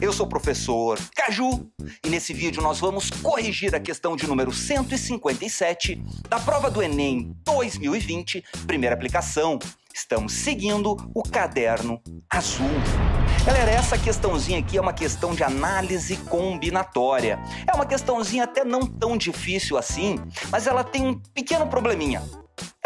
Eu sou o professor Caju e nesse vídeo nós vamos corrigir a questão de número 157 da prova do Enem 2020, primeira aplicação. Estamos seguindo o caderno azul. Galera, essa questãozinha aqui é uma questão de análise combinatória. É uma questãozinha até não tão difícil assim, mas ela tem um pequeno probleminha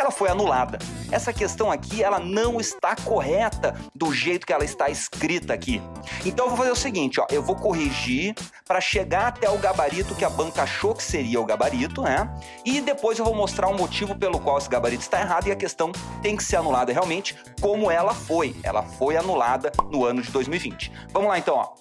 ela foi anulada. Essa questão aqui, ela não está correta do jeito que ela está escrita aqui. Então eu vou fazer o seguinte, ó, eu vou corrigir para chegar até o gabarito que a banca achou que seria o gabarito, né? E depois eu vou mostrar o motivo pelo qual esse gabarito está errado e a questão tem que ser anulada realmente, como ela foi. Ela foi anulada no ano de 2020. Vamos lá então, ó.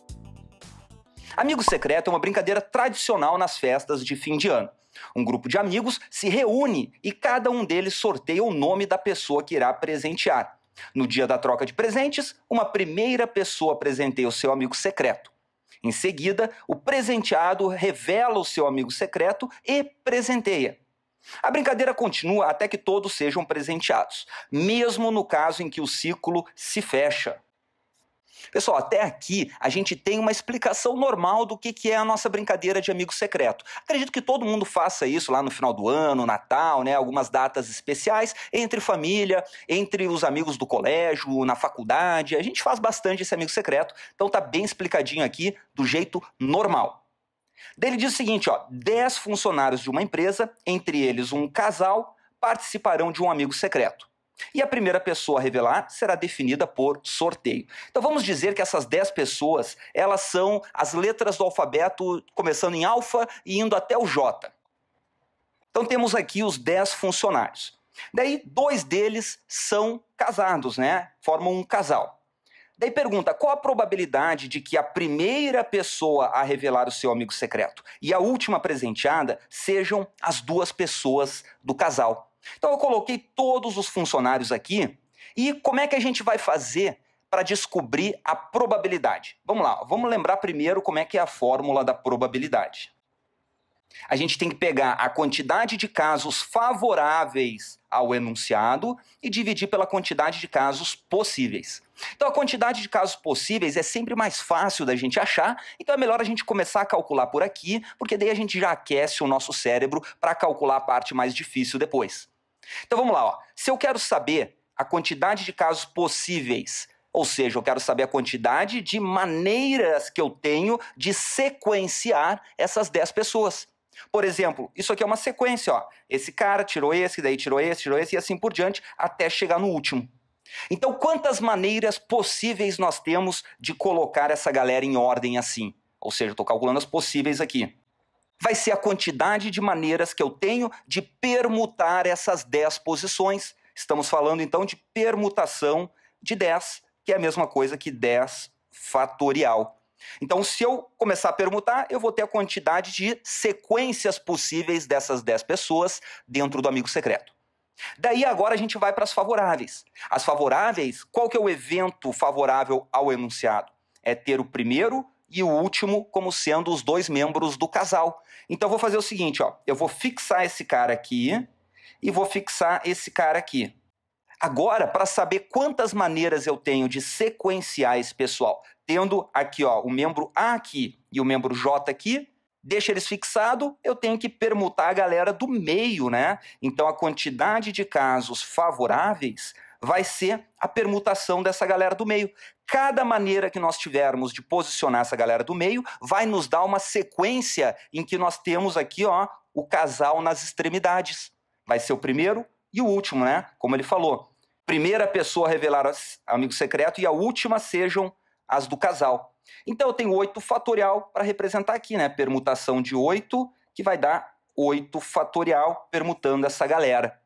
Amigo secreto é uma brincadeira tradicional nas festas de fim de ano. Um grupo de amigos se reúne e cada um deles sorteia o nome da pessoa que irá presentear. No dia da troca de presentes, uma primeira pessoa presenteia o seu amigo secreto. Em seguida, o presenteado revela o seu amigo secreto e presenteia. A brincadeira continua até que todos sejam presenteados, mesmo no caso em que o ciclo se fecha. Pessoal, até aqui a gente tem uma explicação normal do que, é a nossa brincadeira de amigo secreto. Acredito que todo mundo faça isso lá no final do ano, Natal, né? Algumas datas especiais, entre família, entre os amigos do colégio, na faculdade. A gente faz bastante esse amigo secreto, então tá bem explicadinho aqui, do jeito normal. Daí ele diz o seguinte: ó, 10 funcionários de uma empresa, entre eles um casal, participarão de um amigo secreto. E a primeira pessoa a revelar será definida por sorteio. Então vamos dizer que essas 10 pessoas, elas são as letras do alfabeto começando em alfa e indo até o J. Então temos aqui os 10 funcionários. Daí dois deles são casados, né? Formam um casal. Daí pergunta: qual a probabilidade de que a primeira pessoa a revelar o seu amigo secreto e a última presenteada sejam as duas pessoas do casal? Então eu coloquei todos os funcionários aqui e como é que a gente vai fazer para descobrir a probabilidade? Vamos lá, vamos lembrar primeiro como é que é a fórmula da probabilidade. A gente tem que pegar a quantidade de casos favoráveis ao enunciado e dividir pela quantidade de casos possíveis. Então, a quantidade de casos possíveis é sempre mais fácil da gente achar, então é melhor a gente começar a calcular por aqui, porque daí a gente já aquece o nosso cérebro para calcular a parte mais difícil depois. Então vamos lá, ó. se eu quero saber a quantidade de casos possíveis, ou seja, eu quero saber a quantidade de maneiras que eu tenho de sequenciar essas 10 pessoas. Por exemplo, isso aqui é uma sequência, ó. Esse cara tirou esse, daí tirou esse, tirou esse e assim por diante até chegar no último. Então, quantas maneiras possíveis nós temos de colocar essa galera em ordem assim? Ou seja, estou calculando as possíveis aqui vai ser a quantidade de maneiras que eu tenho de permutar essas 10 posições. Estamos falando então de permutação de 10, que é a mesma coisa que 10 fatorial. Então, se eu começar a permutar, eu vou ter a quantidade de sequências possíveis dessas 10 pessoas dentro do amigo secreto. Daí agora a gente vai para as favoráveis. As favoráveis, qual que é o evento favorável ao enunciado? É ter o primeiro e o último como sendo os dois membros do casal. Então eu vou fazer o seguinte, ó, eu vou fixar esse cara aqui e vou fixar esse cara aqui. Agora, para saber quantas maneiras eu tenho de sequenciar esse pessoal, tendo aqui ó, o membro A aqui e o membro J aqui, deixa eles fixado, eu tenho que permutar a galera do meio, né? Então a quantidade de casos favoráveis vai ser a permutação dessa galera do meio cada maneira que nós tivermos de posicionar essa galera do meio vai nos dar uma sequência em que nós temos aqui, ó, o casal nas extremidades. Vai ser o primeiro e o último, né? Como ele falou. Primeira pessoa a revelar amigo secreto e a última sejam as do casal. Então eu tenho 8 fatorial para representar aqui, né? Permutação de 8, que vai dar 8 fatorial permutando essa galera.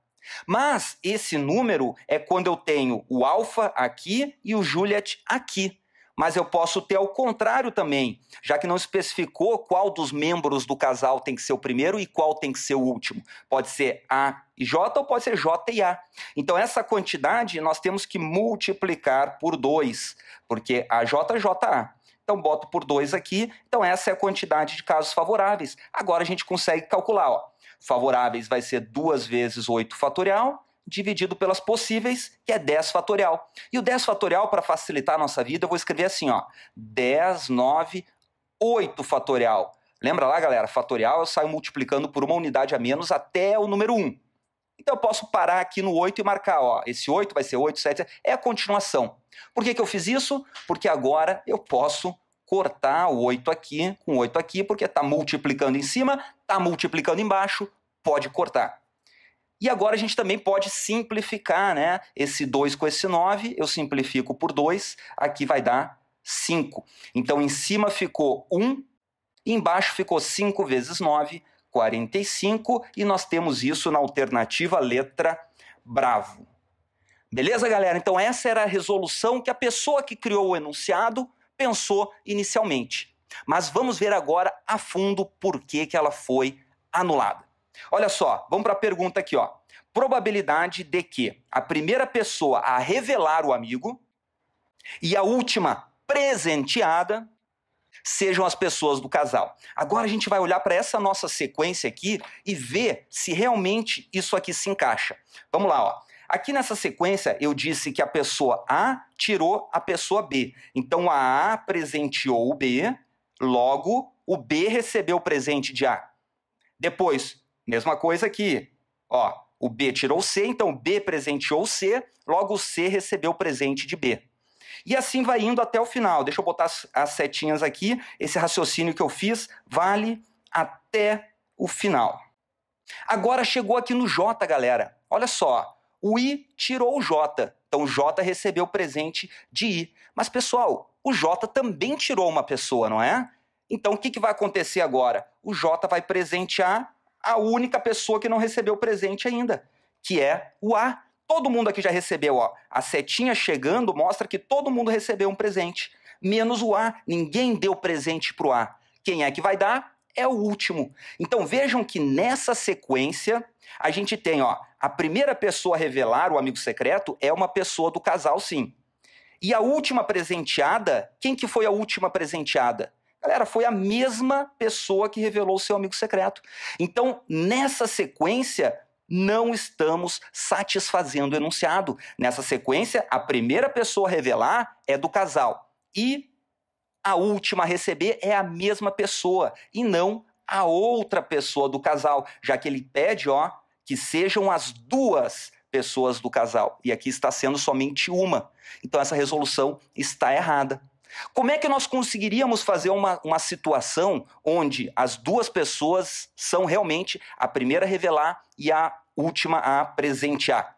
Mas esse número é quando eu tenho o alfa aqui e o Juliet aqui. Mas eu posso ter ao contrário também, já que não especificou qual dos membros do casal tem que ser o primeiro e qual tem que ser o último. Pode ser A e J ou pode ser J e A. Então essa quantidade nós temos que multiplicar por 2, porque a J, J, A. Então, boto por 2 aqui. Então, essa é a quantidade de casos favoráveis. Agora, a gente consegue calcular. Ó favoráveis vai ser 2 vezes 8 fatorial dividido pelas possíveis, que é 10 fatorial. E o 10 fatorial, para facilitar a nossa vida, eu vou escrever assim, ó, 10, 9, 8 fatorial. Lembra lá, galera? Fatorial eu saio multiplicando por uma unidade a menos até o número 1. Então eu posso parar aqui no 8 e marcar, ó, esse 8 vai ser 8, 7, é a continuação. Por que, que eu fiz isso? Porque agora eu posso cortar o 8 aqui com o 8 aqui, porque está multiplicando em cima, está multiplicando embaixo, pode cortar. E agora a gente também pode simplificar, né? Esse 2 com esse 9, eu simplifico por 2, aqui vai dar 5. Então em cima ficou 1, embaixo ficou 5 vezes 9, 45, e nós temos isso na alternativa letra bravo. Beleza, galera? Então essa era a resolução que a pessoa que criou o enunciado pensou inicialmente. Mas vamos ver agora a fundo por que, que ela foi anulada. Olha só, vamos para a pergunta aqui, ó. Probabilidade de que a primeira pessoa a revelar o amigo e a última presenteada sejam as pessoas do casal. Agora a gente vai olhar para essa nossa sequência aqui e ver se realmente isso aqui se encaixa. Vamos lá, ó. Aqui nessa sequência, eu disse que a pessoa A tirou a pessoa B. Então a A presenteou o B, logo o B recebeu o presente de A. Depois, mesma coisa aqui. Ó, o B tirou o C, então o B presenteou o C, logo o C recebeu o presente de B. E assim vai indo até o final. Deixa eu botar as, as setinhas aqui. Esse raciocínio que eu fiz vale até o final. Agora chegou aqui no J, galera. Olha só, o I tirou o J, então o J recebeu o presente de I. Mas, pessoal, o J também tirou uma pessoa, não é? Então, o que, que vai acontecer agora? O J vai presentear a única pessoa que não recebeu o presente ainda, que é o A. Todo mundo aqui já recebeu, ó. A setinha chegando mostra que todo mundo recebeu um presente, menos o A. Ninguém deu presente pro A. Quem é que vai dar? é o último. Então vejam que nessa sequência a gente tem, ó, a primeira pessoa a revelar o amigo secreto é uma pessoa do casal, sim. E a última presenteada, quem que foi a última presenteada? Galera, foi a mesma pessoa que revelou o seu amigo secreto. Então, nessa sequência, não estamos satisfazendo o enunciado. Nessa sequência, a primeira pessoa a revelar é do casal. E a última a receber é a mesma pessoa e não a outra pessoa do casal, já que ele pede, ó, que sejam as duas pessoas do casal. E aqui está sendo somente uma. Então essa resolução está errada. Como é que nós conseguiríamos fazer uma, uma situação onde as duas pessoas são realmente a primeira a revelar e a última a presentear?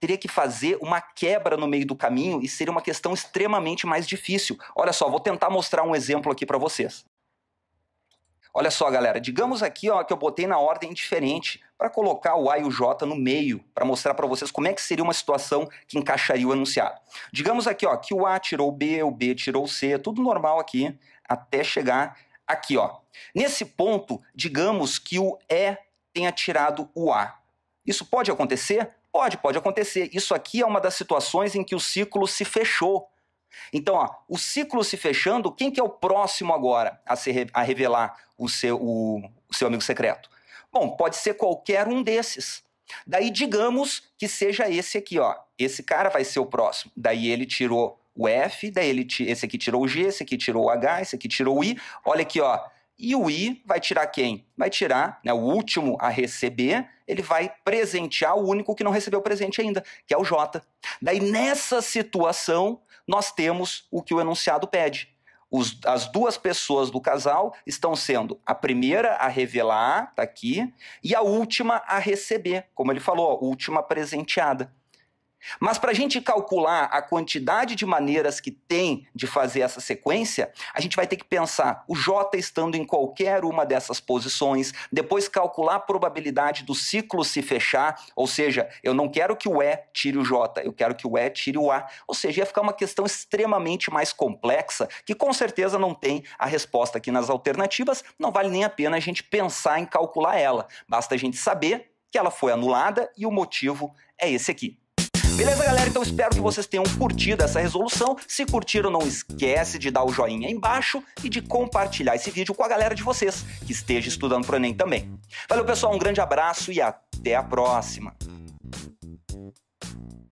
teria que fazer uma quebra no meio do caminho e seria uma questão extremamente mais difícil. Olha só, vou tentar mostrar um exemplo aqui para vocês. Olha só, galera, digamos aqui ó, que eu botei na ordem diferente para colocar o A e o J no meio, para mostrar para vocês como é que seria uma situação que encaixaria o enunciado. Digamos aqui ó, que o A tirou o B, o B tirou o C, tudo normal aqui, até chegar aqui. Ó. Nesse ponto, digamos que o E tenha tirado o A. Isso pode acontecer? Pode, pode acontecer. Isso aqui é uma das situações em que o ciclo se fechou. Então, ó, o ciclo se fechando, quem que é o próximo agora a, se, a revelar o seu, o, o seu amigo secreto? Bom, pode ser qualquer um desses. Daí digamos que seja esse aqui, ó. Esse cara vai ser o próximo. Daí ele tirou o F, daí ele esse aqui tirou o G, esse aqui tirou o H, esse aqui tirou o I. Olha aqui, ó. E o I vai tirar quem? Vai tirar né, o último a receber ele vai presentear o único que não recebeu presente ainda, que é o J. Daí, nessa situação, nós temos o que o enunciado pede. Os, as duas pessoas do casal estão sendo a primeira a revelar, tá aqui, e a última a receber, como ele falou, a última presenteada. Mas para a gente calcular a quantidade de maneiras que tem de fazer essa sequência, a gente vai ter que pensar o J estando em qualquer uma dessas posições, depois calcular a probabilidade do ciclo se fechar, ou seja, eu não quero que o E tire o J, eu quero que o E tire o A. Ou seja, ia ficar uma questão extremamente mais complexa, que com certeza não tem a resposta aqui nas alternativas, não vale nem a pena a gente pensar em calcular ela. Basta a gente saber que ela foi anulada e o motivo é esse aqui. Beleza, galera? Então espero que vocês tenham curtido essa resolução. Se curtiram, não esquece de dar o joinha aí embaixo e de compartilhar esse vídeo com a galera de vocês que esteja estudando o Enem também. Valeu, pessoal, um grande abraço e até a próxima.